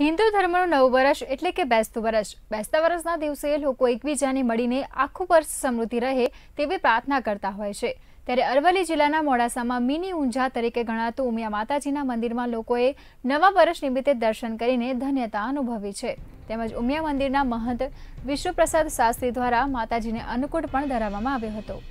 હિન્દુ ધર્મનું નવું વર્ષ એટલે કે બેસતું વર્ષ બેસતા વર્ષના દિવસે લોકો એકબીજાને મળીને આખું વર્ષ સમૃદ્ધિ રહે તેવી પ્રાર્થના કરતા હોય છે ત્યારે અરવલ્લી જિલ્લાના મોડાસામાં મિની ઊંઝા તરીકે ગણાતું ઉમિયા માતાજીના મંદિરમાં લોકોએ નવા વર્ષ નિમિત્તે દર્શન કરીને ધન્યતા અનુભવી છે તેમજ ઉમિયા મંદિરના મહંત વિષ્ણુપ્રસાદ શાસ્ત્રી દ્વારા માતાજીને અન્નકૂટ પણ ધરાવવામાં આવ્યો હતો